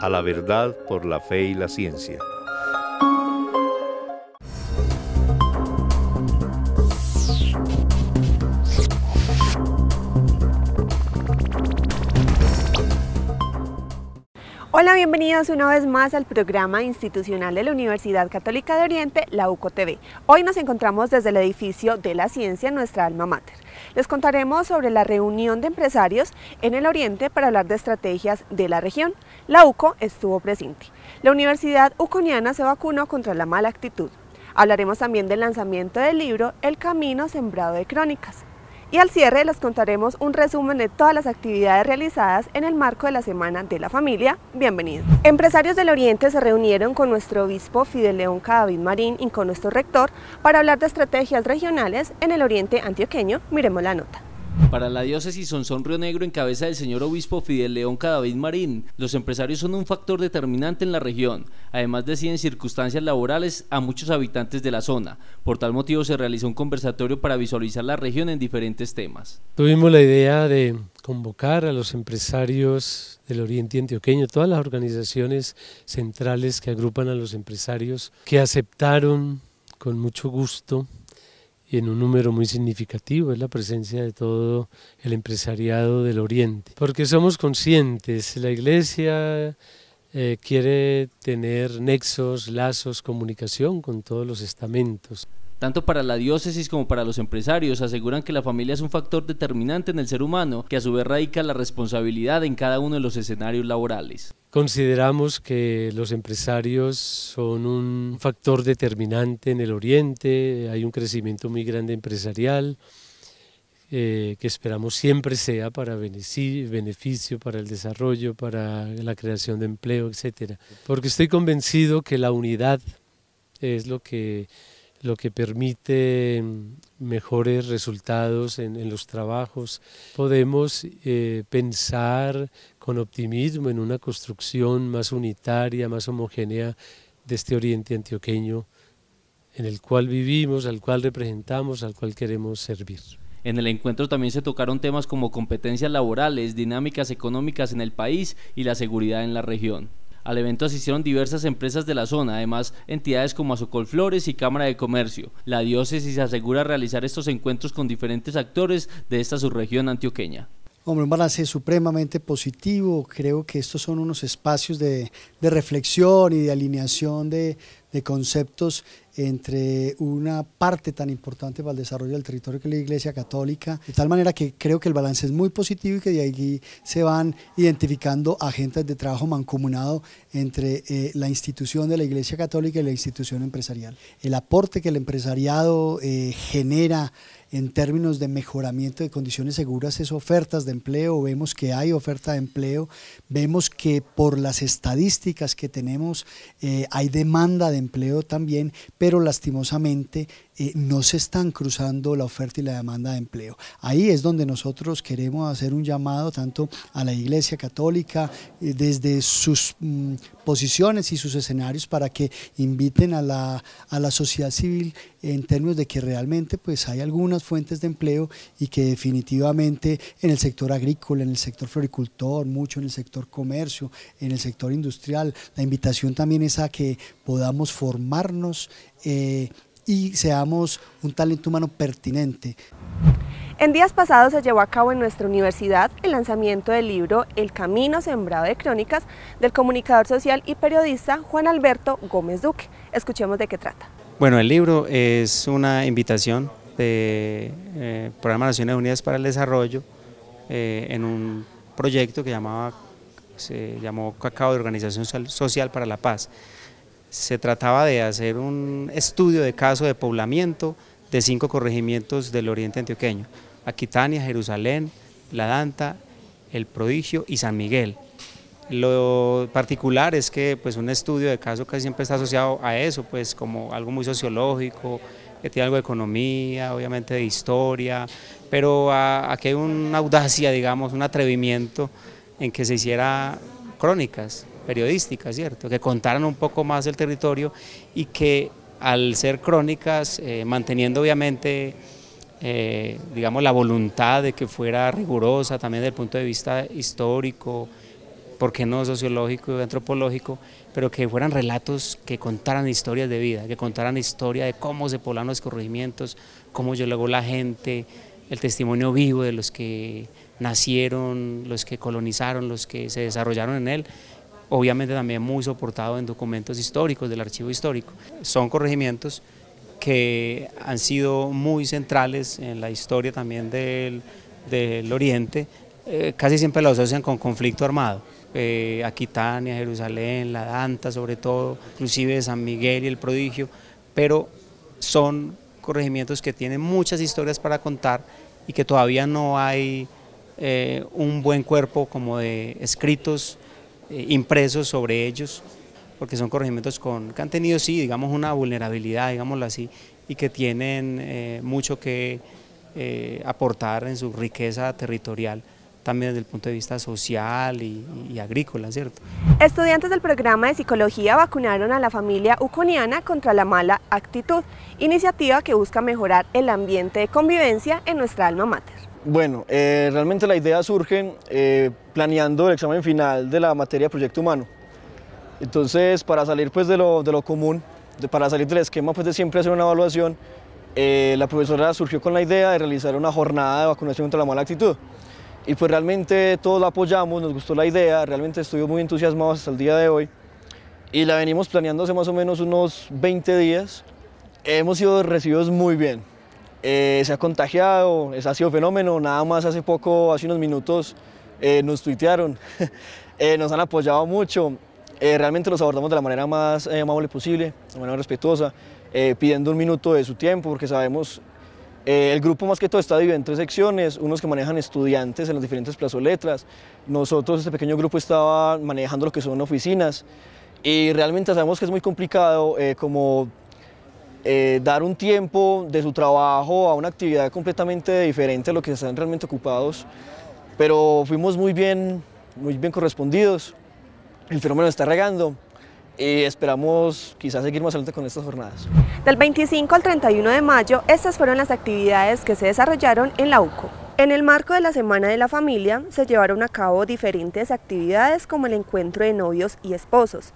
a la verdad por la fe y la ciencia. Hola, bienvenidos una vez más al programa institucional de la Universidad Católica de Oriente, la UCO TV. Hoy nos encontramos desde el edificio de la ciencia, nuestra alma mater. Les contaremos sobre la reunión de empresarios en el Oriente para hablar de estrategias de la región. La UCO estuvo presente. La Universidad Uconiana se vacunó contra la mala actitud. Hablaremos también del lanzamiento del libro El Camino Sembrado de Crónicas. Y al cierre les contaremos un resumen de todas las actividades realizadas en el marco de la Semana de la Familia. Bienvenidos. Empresarios del Oriente se reunieron con nuestro obispo Fidel León Cadavid Marín y con nuestro rector para hablar de estrategias regionales en el Oriente Antioqueño. Miremos la nota. Para la diócesis Sonsón Río Negro en cabeza del señor obispo Fidel León Cadavid Marín, los empresarios son un factor determinante en la región. Además deciden circunstancias laborales a muchos habitantes de la zona. Por tal motivo se realizó un conversatorio para visualizar la región en diferentes temas. Tuvimos la idea de convocar a los empresarios del Oriente Antioqueño, todas las organizaciones centrales que agrupan a los empresarios que aceptaron con mucho gusto y en un número muy significativo es la presencia de todo el empresariado del Oriente, porque somos conscientes, la Iglesia eh, quiere tener nexos, lazos, comunicación con todos los estamentos. Tanto para la diócesis como para los empresarios aseguran que la familia es un factor determinante en el ser humano que a su vez radica la responsabilidad en cada uno de los escenarios laborales. Consideramos que los empresarios son un factor determinante en el Oriente, hay un crecimiento muy grande empresarial, eh, que esperamos siempre sea para beneficio, para el desarrollo, para la creación de empleo, etc. Porque estoy convencido que la unidad es lo que, lo que permite mejores resultados en, los trabajos. Podemos eh, pensar con optimismo en una construcción más unitaria, más homogénea de este oriente antioqueño en el cual vivimos, al cual representamos, al cual queremos servir. En el encuentro también se tocaron temas como competencias laborales, dinámicas económicas en el país y la seguridad en la región. Al evento asistieron diversas empresas de la zona, además entidades como Azucol Flores y Cámara de Comercio. La diócesis asegura realizar estos encuentros con diferentes actores de esta subregión antioqueña. Hombre, un balance supremamente positivo. Creo que estos son unos espacios de, de reflexión y de alineación de de conceptos entre una parte tan importante para el desarrollo del territorio que es la Iglesia Católica, de tal manera que creo que el balance es muy positivo y que de ahí se van identificando agentes de trabajo mancomunado entre eh, la institución de la Iglesia Católica y la institución empresarial. El aporte que el empresariado eh, genera en términos de mejoramiento de condiciones seguras es ofertas de empleo, vemos que hay oferta de empleo, vemos que por las estadísticas que tenemos eh, hay demanda de empleo también, pero lastimosamente eh, no se están cruzando la oferta y la demanda de empleo. Ahí es donde nosotros queremos hacer un llamado tanto a la Iglesia Católica eh, desde sus mm, posiciones y sus escenarios para que inviten a la, sociedad civil en términos de que realmente pues hay algunas fuentes de empleo y que definitivamente en el sector agrícola, en el sector floricultor, mucho en el sector comercio, en el sector industrial, la invitación también es a que podamos formarnos eh, y seamos un talento humano pertinente. En días pasados se llevó a cabo en nuestra universidad el lanzamiento del libro El Camino Sembrado de Crónicas del comunicador social y periodista Juan Alberto Gómez Duque. Escuchemos de qué trata. Bueno, el libro es una invitación de eh, Programa Naciones Unidas para el Desarrollo eh, en un proyecto que llamaba, se llamó Cacao de Organización Social para la Paz se trataba de hacer un estudio de caso de poblamiento de cinco corregimientos del oriente antioqueño, Aquitania, Jerusalén, La Danta, El Prodigio y San Miguel. Lo particular es que pues, un estudio de caso casi siempre está asociado a eso, pues como algo muy sociológico, que tiene algo de economía, obviamente de historia, pero a, que hay una audacia, digamos, un atrevimiento en que se hiciera crónicas, periodística, ¿cierto? Que contaran un poco más del territorio y que al ser crónicas, eh, manteniendo obviamente, eh, digamos, la voluntad de que fuera rigurosa también desde el punto de vista histórico, ¿por qué no sociológico y antropológico? Pero que fueran relatos que contaran historias de vida, que contaran historia de cómo se poblaron los corregimientos, cómo llegó la gente, el testimonio vivo de los que nacieron, los que colonizaron, los que se desarrollaron en él, obviamente también muy soportado en documentos históricos del archivo histórico. Son corregimientos que han sido muy centrales en la historia también del, Oriente, eh, casi siempre lo asocian con conflicto armado. Eh, Aquitania, Jerusalén, La Danta sobre todo, inclusive San Miguel y El Prodigio, pero son corregimientos que tienen muchas historias para contar y que todavía no hay eh, un buen cuerpo como de escritos eh, impresos sobre ellos, porque son corregimientos con, que han tenido, sí, digamos, una vulnerabilidad, digámoslo así, y que tienen eh, mucho que eh, aportar en su riqueza territorial también desde el punto de vista social y, agrícola, ¿cierto? Estudiantes del programa de psicología vacunaron a la familia uconiana contra la mala actitud, iniciativa que busca mejorar el ambiente de convivencia en nuestra alma mater. Bueno, realmente la idea surge planeando el examen final de la materia proyecto humano. Entonces, para salir pues, de, lo, de lo común, de, para salir del esquema pues, de siempre hacer una evaluación, eh, la profesora surgió con la idea de realizar una jornada de vacunación contra la mala actitud. Y pues realmente todos la apoyamos, nos gustó la idea, realmente estuvimos muy entusiasmados hasta el día de hoy. Y la venimos planeando hace más o menos unos 20 días. Hemos sido recibidos muy bien. Eh, se ha contagiado, es, ha sido fenómeno, nada más hace poco, hace unos minutos, eh, nos tuitearon, eh, nos han apoyado mucho. Eh, realmente los abordamos de la manera más amable posible, de manera respetuosa, pidiendo un minuto de su tiempo, porque sabemos, el grupo más que todo está dividido en tres secciones, unos que manejan estudiantes en los diferentes plazoletras, nosotros, este pequeño grupo, estaba manejando lo que son oficinas, y realmente sabemos que es muy complicado como dar un tiempo de su trabajo a una actividad completamente diferente a lo que están realmente ocupados pero fuimos muy bien, muy bien correspondidos. El fenómeno está regando. Y esperamos quizás seguir más adelante con estas jornadas. Del 25 al 31 de mayo, estas fueron las actividades que se desarrollaron en la UCO. En el marco de la Semana de la Familia, se llevaron a cabo diferentes actividades como el encuentro de novios y esposos,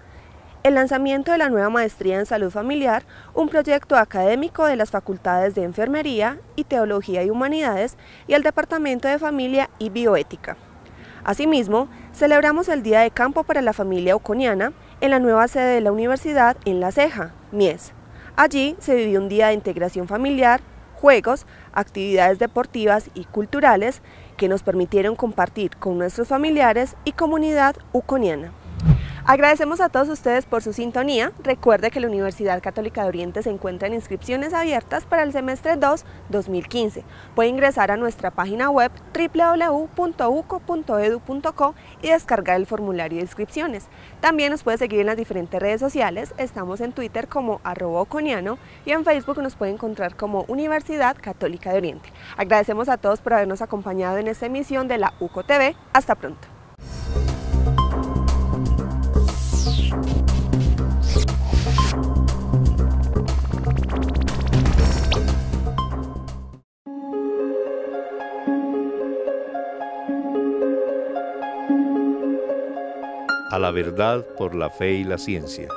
el lanzamiento de la nueva maestría en salud familiar, un proyecto académico de las facultades de Enfermería y Teología y Humanidades y el Departamento de Familia y Bioética. Asimismo, celebramos el Día de Campo para la Familia Uconiana en la nueva sede de la universidad en La Ceja, Mies. Allí se vivió un día de integración familiar, juegos, actividades deportivas y culturales que nos permitieron compartir con nuestros familiares y comunidad uconiana. Agradecemos a todos ustedes por su sintonía. Recuerde que la Universidad Católica de Oriente se encuentra en inscripciones abiertas para el semestre 2 2015. Puede ingresar a nuestra página web www.uco.edu.co y descargar el formulario de inscripciones. También nos puede seguir en las diferentes redes sociales. Estamos en Twitter como @oconiano y en Facebook nos puede encontrar como Universidad Católica de Oriente. Agradecemos a todos por habernos acompañado en esta emisión de la UCO TV. Hasta pronto. la verdad por la fe y la ciencia.